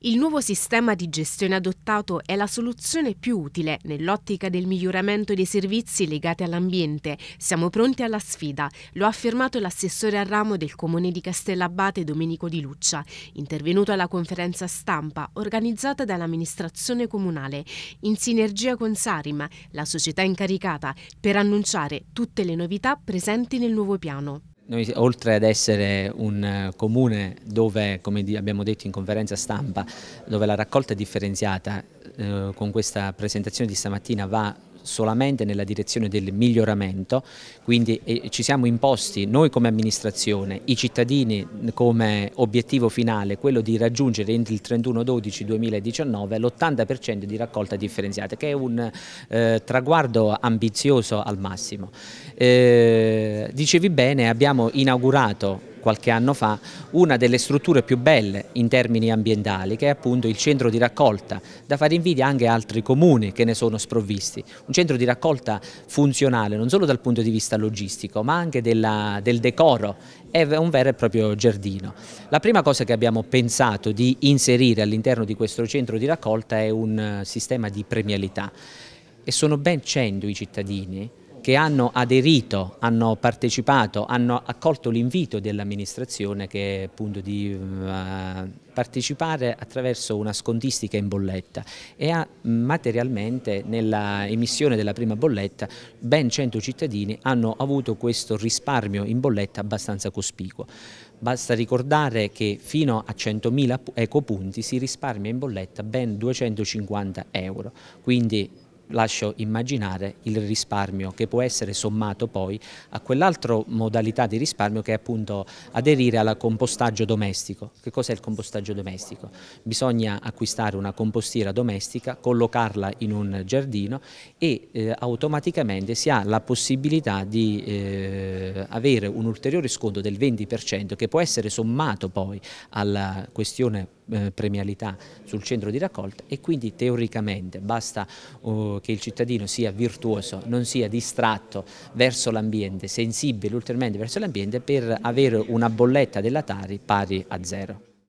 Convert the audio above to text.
Il nuovo sistema di gestione adottato è la soluzione più utile nell'ottica del miglioramento dei servizi legati all'ambiente. Siamo pronti alla sfida, lo ha affermato l'assessore al ramo del comune di Castellabate Domenico Di Luccia, intervenuto alla conferenza stampa organizzata dall'amministrazione comunale in sinergia con Sarim, la società incaricata, per annunciare tutte le novità presenti nel nuovo piano. Noi, oltre ad essere un eh, comune dove, come abbiamo detto in conferenza stampa, dove la raccolta è differenziata, eh, con questa presentazione di stamattina va solamente nella direzione del miglioramento, quindi ci siamo imposti noi come amministrazione, i cittadini come obiettivo finale quello di raggiungere entro il 31-12-2019 l'80% di raccolta differenziata, che è un eh, traguardo ambizioso al massimo. Eh, dicevi bene, abbiamo inaugurato qualche anno fa una delle strutture più belle in termini ambientali che è appunto il centro di raccolta, da fare invidia anche a altri comuni che ne sono sprovvisti. Un centro di raccolta funzionale non solo dal punto di vista logistico ma anche della, del decoro, è un vero e proprio giardino. La prima cosa che abbiamo pensato di inserire all'interno di questo centro di raccolta è un eh, sistema di premialità e sono ben 100 i cittadini che hanno aderito, hanno partecipato, hanno accolto l'invito dell'amministrazione che è appunto di eh, partecipare attraverso una scontistica in bolletta e ha materialmente nella emissione della prima bolletta ben 100 cittadini hanno avuto questo risparmio in bolletta abbastanza cospicuo. Basta ricordare che fino a 100.000 ecopunti si risparmia in bolletta ben 250 euro, quindi lascio immaginare il risparmio che può essere sommato poi a quell'altra modalità di risparmio che è appunto aderire al compostaggio domestico. Che cos'è il compostaggio domestico? Bisogna acquistare una compostiera domestica, collocarla in un giardino e eh, automaticamente si ha la possibilità di eh, avere un ulteriore sconto del 20% che può essere sommato poi alla questione eh, premialità sul centro di raccolta e quindi teoricamente basta oh, che il cittadino sia virtuoso, non sia distratto verso l'ambiente, sensibile ulteriormente verso l'ambiente per avere una bolletta della Tari pari a zero.